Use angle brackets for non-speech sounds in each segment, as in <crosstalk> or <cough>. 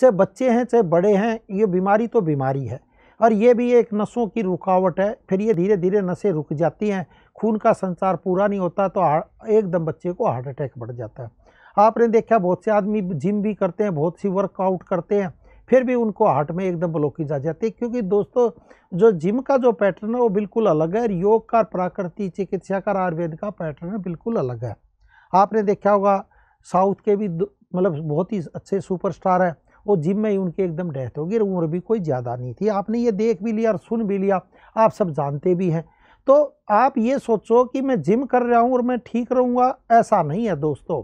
चाहे बच्चे हैं चाहे बड़े हैं ये बीमारी तो बीमारी है और ये भी एक नसों की रुकावट है फिर ये धीरे धीरे नसें रुक जाती हैं खून का संचार पूरा नहीं होता तो एकदम बच्चे को हार्ट अटैक बढ़ जाता है आपने देखा बहुत से आदमी जिम भी करते हैं बहुत सी वर्कआउट करते हैं फिर भी उनको हार्ट में एकदम ब्लॉकेज आ जाती है क्योंकि दोस्तों जो जिम का जो पैटर्न है वो बिल्कुल अलग है योग का प्राकृतिक चिकित्सा का आयुर्वेद का पैटर्न है बिल्कुल अलग है आपने देखा होगा साउथ के भी मतलब बहुत ही अच्छे सुपरस्टार हैं वो जिम में ही उनकी एकदम डेथ होगी उम्र भी कोई ज़्यादा नहीं थी आपने ये देख भी लिया और सुन भी लिया आप सब जानते भी हैं तो आप ये सोचो कि मैं जिम कर रहा हूँ और मैं ठीक रहूँगा ऐसा नहीं है दोस्तों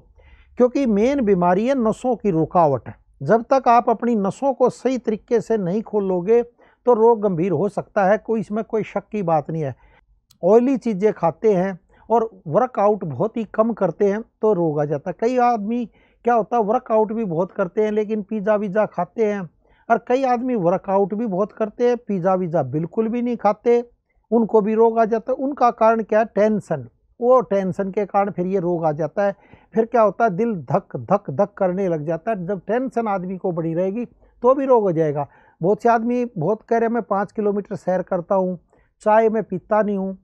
क्योंकि मेन बीमारी है नसों की रुकावट जब तक आप अपनी नसों को सही तरीके से नहीं खोलोगे तो रोग गंभीर हो सकता है कोई इसमें कोई शक की बात नहीं है ऑयली चीज़ें खाते हैं और वर्कआउट बहुत ही कम करते हैं तो रोग आ जाता है कई आदमी क्या होता है वर्कआउट भी बहुत करते हैं लेकिन पिज़्ज़ा विज़ा खाते हैं और कई आदमी वर्कआउट भी बहुत करते हैं पिज़्ज़ा विज़ा बिल्कुल भी नहीं खाते उनको भी रोग आ जाता है उनका कारण क्या है टेंसन वो टेंसन के कारण फिर ये रोग आ जाता है फिर क्या होता है दिल धक धक धक करने लग जाता है जब टेंसन आदमी को बढ़ी रहेगी तो भी रोग हो जाएगा बहुत से आदमी बहुत कह रहे हैं मैं पाँच किलोमीटर सैर करता हूँ चाय मैं पीता नहीं हूँ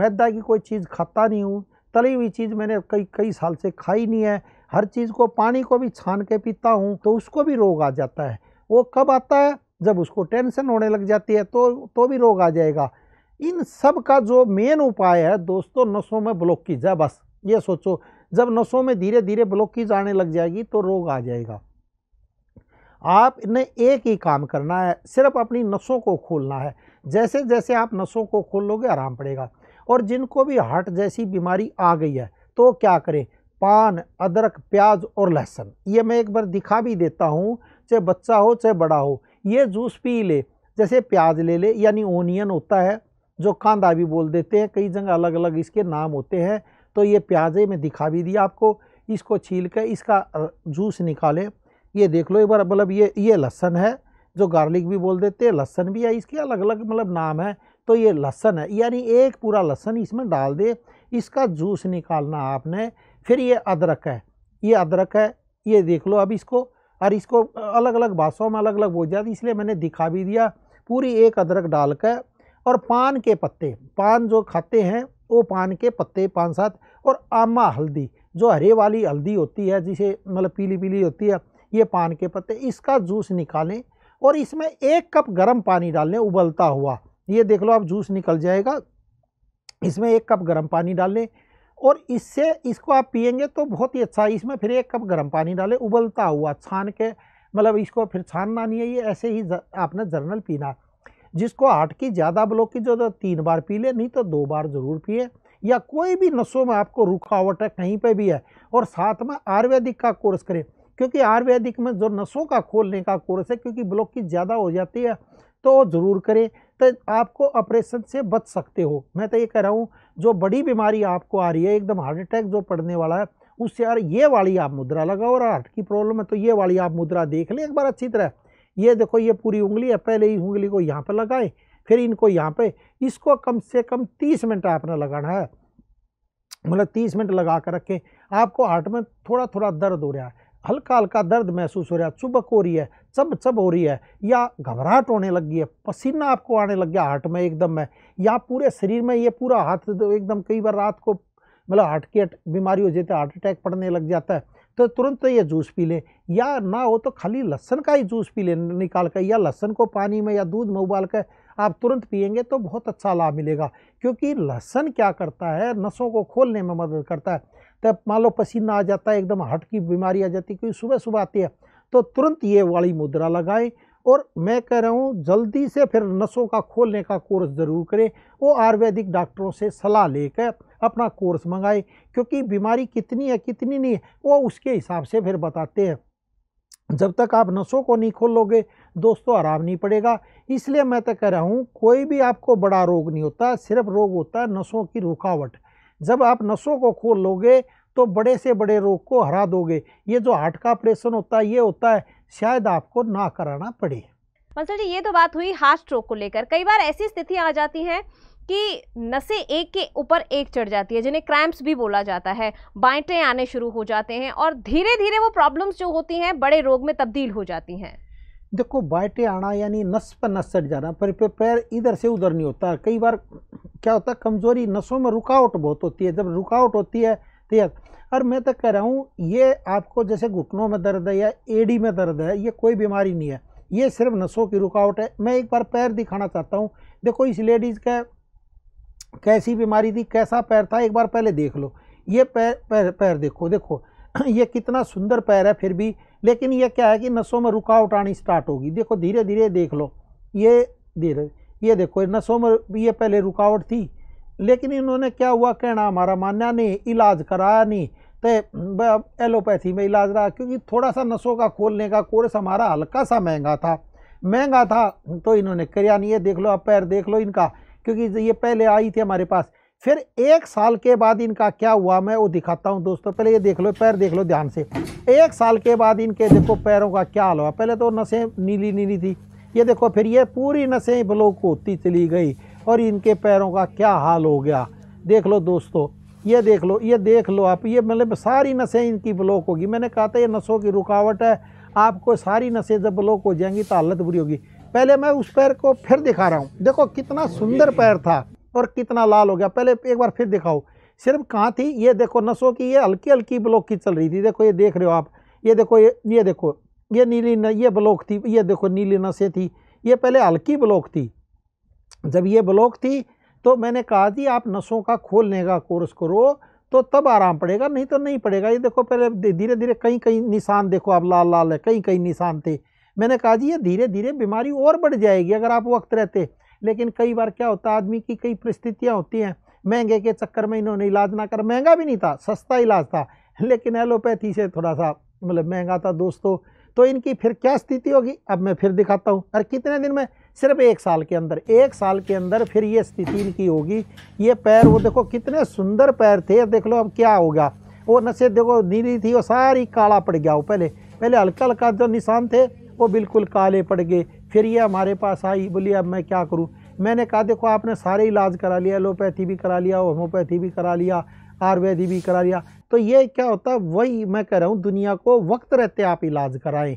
मैदा की कोई चीज़ खाता नहीं हूँ तली हुई चीज़ मैंने कई कई साल से खाई नहीं है हर चीज़ को पानी को भी छान के पीता हूँ तो उसको भी रोग आ जाता है वो कब आता है जब उसको टेंशन होने लग जाती है तो तो भी रोग आ जाएगा इन सब का जो मेन उपाय है दोस्तों नसों में की है बस ये सोचो जब नसों में धीरे धीरे की आने लग जाएगी तो रोग आ जाएगा आपने एक ही काम करना है सिर्फ अपनी नसों को खोलना है जैसे जैसे आप नसों को खोलोगे आराम पड़ेगा और जिनको भी हार्ट जैसी बीमारी आ गई है तो क्या करें पान अदरक प्याज और लहसुन ये मैं एक बार दिखा भी देता हूँ चाहे बच्चा हो चाहे बड़ा हो ये जूस पी ले जैसे प्याज ले ले यानी ओनियन होता है जो कांदा भी बोल देते हैं कई जगह अलग अलग इसके नाम होते हैं तो ये प्याजे मैं दिखा भी दिया आपको इसको छील कर इसका जूस निकालें ये देख लो एक बार मतलब ये ये लहसन है जो गार्लिक भी बोल देते हैं लहसन भी है इसके अलग अलग मतलब नाम है तो ये लहसन है यानी एक पूरा लहसन इसमें डाल दे इसका जूस निकालना आपने फिर ये अदरक है ये अदरक है ये देख लो अब इसको और इसको अलग अलग भाषाओं में अलग अलग बोल जाती इसलिए मैंने दिखा भी दिया पूरी एक अदरक डाल कर और पान के पत्ते पान जो खाते हैं वो पान के पत्ते पान साथ और आमा हल्दी जो हरे वाली हल्दी होती है जिसे मतलब पीली पीली होती है ये पान के पत्ते इसका जूस निकालें और इसमें एक कप गर्म पानी डाल लें उबलता हुआ ये देख लो आप जूस निकल जाएगा इसमें एक कप गर्म पानी डाल लें और इससे इसको आप पियेंगे तो बहुत ही अच्छा इसमें फिर एक कप गर्म पानी डालें उबलता हुआ छान के मतलब इसको फिर छानना नहीं है ये ऐसे ही जर, आपने जर्नल पीना जिसको हार्ट की ज़्यादा ब्लॉक की जो तीन बार पी ले नहीं तो दो बार ज़रूर पिए या कोई भी नसों में आपको रुकावट है कहीं पे भी है और साथ में आयुर्वेदिक का कोर्स करें क्योंकि आयुर्वेदिक में जो नसों का खोलने का कोर्स है क्योंकि ब्लॉक की ज़्यादा हो जाती है तो ज़रूर करें तो आपको ऑपरेशन से बच सकते हो मैं तो ये कह रहा हूँ जो बड़ी बीमारी आपको आ रही है एकदम हार्ट अटैक जो पड़ने वाला है उससे यार ये वाली आप मुद्रा लगाओ और हार्ट की प्रॉब्लम है तो ये वाली आप मुद्रा देख लें एक बार अच्छी तरह ये देखो ये पूरी उंगली है पहले ही उंगली को यहाँ पर लगाएं फिर इनको यहाँ पे इसको कम से कम तीस मिनट आपने लगाना है मतलब तीस मिनट लगा कर रखें आपको हार्ट में थोड़ा थोड़ा दर्द हो रहा है हल्का हल्का दर्द महसूस हो रहा है चुबक हो रही है चब चब हो रही है या घबराहट होने लगी है पसीना आपको आने लग गया हार्ट में एकदम में या पूरे शरीर में ये पूरा हाथ एकदम कई बार रात को मतलब हार्ट की बीमारी हो जाती है हार्ट अटैक पड़ने लग जाता है तो तुरंत ये जूस पी लें या ना हो तो खाली लहसन का ही जूस पी लें निकाल कर या लहसन को पानी में या दूध में उबाल कर आप तुरंत पियेंगे तो बहुत अच्छा लाभ मिलेगा क्योंकि लहसन क्या करता है नसों को खोलने में मदद करता है तब मान लो पसीना आ जाता है एकदम हार्ट की बीमारी आ जाती है क्योंकि सुबह सुबह आती है तो तुरंत ये वाली मुद्रा लगाएं और मैं कह रहा हूँ जल्दी से फिर नसों का खोलने का कोर्स ज़रूर करें वो आयुर्वेदिक डॉक्टरों से सलाह लेकर अपना कोर्स मंगाए क्योंकि बीमारी कितनी है कितनी नहीं है वो उसके हिसाब से फिर बताते हैं जब तक आप नसों को नहीं खोलोगे दोस्तों आराम नहीं पड़ेगा इसलिए मैं तो कह रहा हूँ कोई भी आपको बड़ा रोग नहीं होता सिर्फ रोग होता है नसों की रुकावट जब आप नसों को खोल लोगे तो बड़े से बड़े रोग को हरा दोगे ये जो हार्ट का ऑपरेशन होता है ये होता है शायद आपको ना कराना पड़े मास्टर जी ये तो बात हुई हार्ट स्ट्रोक को लेकर कई बार ऐसी स्थिति आ जाती है कि नसें एक के ऊपर एक चढ़ जाती है जिन्हें क्रैम्प्स भी बोला जाता है बाइटें आने शुरू हो जाते हैं और धीरे धीरे वो प्रॉब्लम्स जो होती हैं बड़े रोग में तब्दील हो जाती हैं देखो बाइटें आना यानी नस पर नस चढ़ जाना पर पैर इधर से उधर नहीं होता कई बार क्या होता है कमज़ोरी नसों में रुकावट बहुत होती है जब रुकावट होती है ठीक है और मैं तो कह रहा हूँ ये आपको जैसे घुटनों में दर्द है या एडी में दर्द है ये कोई बीमारी नहीं है ये सिर्फ नसों की रुकावट है मैं एक बार पैर दिखाना चाहता हूँ देखो इस लेडीज़ का कैसी बीमारी थी कैसा पैर था एक बार पहले देख लो ये पैर पैर पैर देखो देखो <clears throat> ये कितना सुंदर पैर है फिर भी लेकिन ये क्या है कि नसों में रुकावट आनी स्टार्ट होगी देखो धीरे धीरे देख लो ये धीरे ये देखो नसों में ये पहले रुकावट थी लेकिन इन्होंने क्या हुआ कहना हमारा मानना नहीं इलाज कराया नहीं तो एलोपैथी में इलाज रहा क्योंकि थोड़ा सा नसों का खोलने का कोर्स हमारा हल्का सा महंगा था महंगा था तो इन्होंने क्रिया नहीं है देख लो आप पैर देख लो इनका क्योंकि ये पहले आई थी हमारे पास फिर एक साल के बाद इनका क्या हुआ मैं वो दिखाता हूँ दोस्तों पहले ये देख लो पैर देख लो ध्यान से एक साल के बाद इनके देखो पैरों का क्या हाल हुआ पहले तो नसें नीली नीली थी ये देखो फिर ये पूरी नसें ब्लॉक होती चली गई और इनके पैरों का क्या हाल हो गया देख लो दोस्तों ये देख लो ये देख लो आप ये मतलब सारी नसें इनकी ब्लॉक होगी मैंने कहा था ये नसों की रुकावट है आपको सारी नसें जब ब्लॉक हो जाएंगी तो हालत बुरी होगी पहले मैं उस पैर को फिर दिखा रहा हूँ देखो कितना सुंदर पैर था और कितना लाल हो गया पहले एक बार फिर दिखाओ सिर्फ कहाँ थी ये देखो नसों की ये हल्की हल्की ब्लॉक की चल रही थी देखो ये देख रहे हो आप ये देखो ये ये देखो ये नीली न ये ब्लॉक थी ये देखो नीली नसें थी ये पहले हल्की ब्लॉक थी जब ये ब्लॉक थी तो मैंने कहा जी आप नसों का खोलने का कोर्स करो तो तब आराम पड़ेगा नहीं तो नहीं पड़ेगा ये देखो पहले धीरे धीरे कहीं कहीं निशान देखो आप लाल लाल है कहीं कहीं निशान थे मैंने कहा जी ये धीरे धीरे बीमारी और बढ़ जाएगी अगर आप वक्त रहते लेकिन कई बार क्या होता है आदमी की कई परिस्थितियाँ होती हैं महंगे के चक्कर में इन्होंने इलाज ना कर महंगा भी नहीं था सस्ता इलाज था लेकिन एलोपैथी से थोड़ा सा मतलब महंगा था दोस्तों तो इनकी फिर क्या स्थिति होगी अब मैं फिर दिखाता हूँ अरे कितने दिन में सिर्फ एक साल के अंदर एक साल के अंदर फिर ये स्थिति इनकी होगी ये पैर वो देखो कितने सुंदर पैर थे देख लो अब क्या होगा वो नशे देखो नीली थी वो सारी काला पड़ गया वो पहले पहले हल्का हल्का जो निशान थे वो बिल्कुल काले पड़ गए फिर ये हमारे पास आई बोली अब मैं क्या करूँ मैंने कहा देखो आपने सारे इलाज करा लिया एलोपैथी भी करा लिया होम्योपैथी भी करा लिया आयुर्वेदी भी करा लिया तो ये क्या होता है वही मैं कह रहा हूँ दुनिया को वक्त रहते आप इलाज कराएं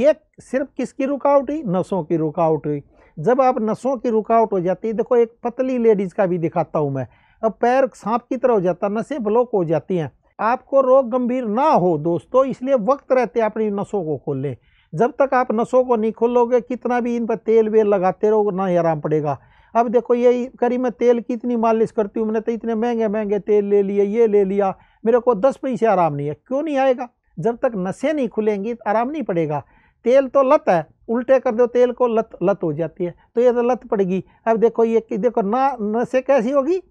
ये सिर्फ किसकी रुकावट हुई नसों की रुकावट हुई जब आप नसों की रुकावट हो जाती है देखो एक पतली लेडीज़ का भी दिखाता हूँ मैं अब पैर सांप की तरह हो जाता नसें ब्लॉक हो जाती हैं आपको रोग गंभीर ना हो दोस्तों इसलिए वक्त रहते अपनी नसों को खोल लें जब तक आप नसों को नहीं खोलोगे कितना भी इन पर तेल वेल लगाते रहो ना ही आराम पड़ेगा अब देखो ये करी मैं तेल की इतनी मालिश करती हूँ मैंने तो इतने महंगे महंगे तेल ले लिए ये ले लिया मेरे को दस पैसे आराम नहीं है क्यों नहीं आएगा जब तक नशे नहीं खुलेंगी आराम नहीं पड़ेगा तेल तो लत है उल्टे कर दो तेल को लत लत हो जाती है तो ये तो लत पड़ेगी अब देखो ये देखो ना नशे कैसी होगी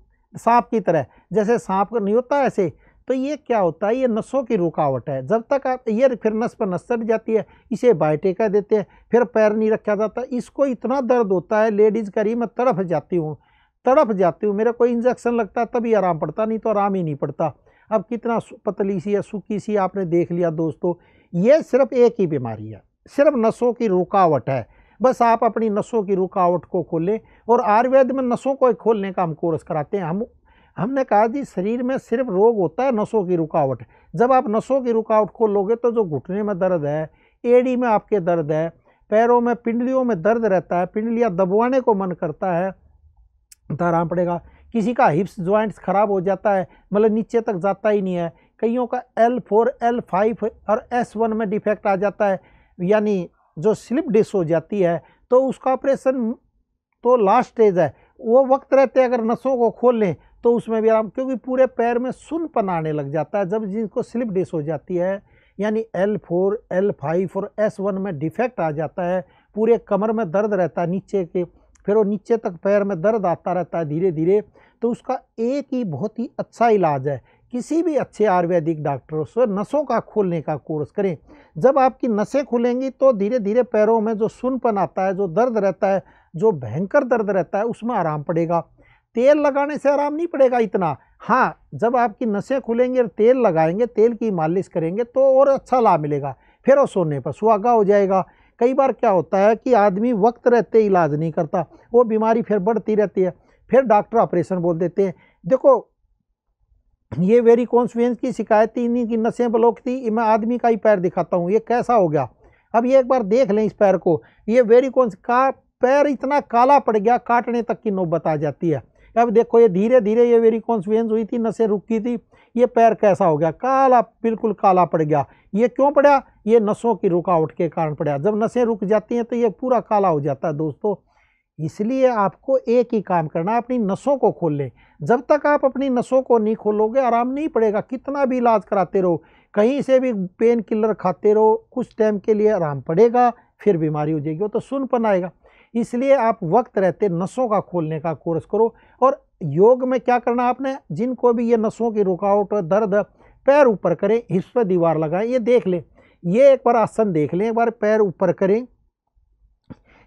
सांप की तरह जैसे सांप नहीं होता ऐसे तो ये क्या होता है ये नसों की रुकावट है जब तक आप ये फिर नस पर नस चढ़ जाती है इसे बायोटेका देते हैं फिर पैर नहीं रखा जाता इसको इतना दर्द होता है लेडीज़ करी मैं तड़फ जाती हूँ तड़फ जाती हूँ मेरा कोई इंजेक्शन लगता है तभी आराम पड़ता नहीं तो आराम ही नहीं पड़ता अब कितना पतली सी या सूखी सी आपने देख लिया दोस्तों ये सिर्फ एक ही बीमारी है सिर्फ नसों की रुकावट है बस आप अपनी नसों की रुकावट को खोलें और आयुर्वेद में नसों को खोलने का हम कोर्स कराते हैं हम हमने कहा जी शरीर में सिर्फ रोग होता है नसों की रुकावट जब आप नसों की रुकावट खोलोगे तो जो घुटने में दर्द है एड़ी में आपके दर्द है पैरों में पिंडलियों में दर्द रहता है पिंडलियाँ दबवाने को मन करता है धराम पड़ेगा किसी का हिप्स ज्वाइंट्स खराब हो जाता है मतलब नीचे तक जाता ही नहीं है कईयों का एल फोर एल फाइव और एस वन में डिफेक्ट आ जाता है यानी जो स्लिप डिस हो जाती है तो उसका ऑपरेशन तो लास्ट स्टेज है वो वक्त रहते अगर नसों को खोल लें तो उसमें भी आराम क्योंकि पूरे पैर में सुनपन आने लग जाता है जब जिनको स्लिप डिस हो जाती है यानी एल फोर एल फाइव और एस वन में डिफेक्ट आ जाता है पूरे कमर में दर्द रहता है नीचे के फिर वो नीचे तक पैर में दर्द आता रहता है धीरे धीरे तो उसका एक ही बहुत ही अच्छा इलाज है किसी भी अच्छे आयुर्वेदिक डॉक्टरों से नसों का खोलने का कोर्स करें जब आपकी नसें खुलेंगी तो धीरे धीरे पैरों में जो सुनपन आता है जो दर्द रहता है जो भयंकर दर्द रहता है उसमें आराम पड़ेगा तेल लगाने से आराम नहीं पड़ेगा इतना हाँ जब आपकी नसें खुलेंगी और तेल लगाएंगे तेल की मालिश करेंगे तो और अच्छा लाभ मिलेगा फिर वो सोने पर सुहागा हो जाएगा कई बार क्या होता है कि आदमी वक्त रहते इलाज नहीं करता वो बीमारी फिर बढ़ती रहती है फिर डॉक्टर ऑपरेशन बोल देते हैं देखो ये वेरी कॉन्स्टिट्यूंस की शिकायत थी इन्हीं की नसें ब्लॉक थी मैं आदमी का ही पैर दिखाता हूँ ये कैसा हो गया अब ये एक बार देख लें इस पैर को ये वेरी कॉन्स का पैर इतना काला पड़ गया काटने तक की नौबत आ जाती है अब देखो ये धीरे धीरे ये वेरी कॉन्सुएंस हुई थी नसें रुकी थी ये पैर कैसा हो गया काला बिल्कुल काला पड़ गया ये क्यों पड़ा ये नसों की रुकावट के कारण पड़ा जब नसें रुक जाती हैं तो ये पूरा काला हो जाता है दोस्तों इसलिए आपको एक ही काम करना अपनी नसों को खोल लें जब तक आप अपनी नसों को नहीं खोलोगे आराम नहीं पड़ेगा कितना भी इलाज कराते रहो कहीं से भी पेन किलर खाते रहो कुछ टाइम के लिए आराम पड़ेगा फिर बीमारी हो जाएगी वो तो सुनपन आएगा इसलिए आप वक्त रहते नसों का खोलने का कोर्स करो और योग में क्या करना आपने जिनको भी ये नसों की रुकावट दर्द पैर ऊपर करें हिस्स पर दीवार लगाएं ये देख लें ये एक बार आसन देख लें एक बार पैर ऊपर करें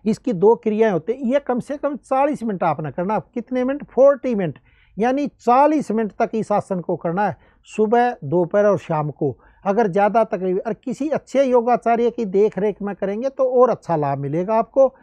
इसकी दो क्रियाएं होती हैं ये कम से कम चालीस मिनट आपने करना कितने मिनट फोर्टी मिनट यानी चालीस मिनट तक इस आसन को करना है सुबह दोपहर और शाम को अगर ज़्यादा तकलीफ और किसी अच्छे योगाचार्य की देख रेख में करेंगे तो और अच्छा लाभ मिलेगा आपको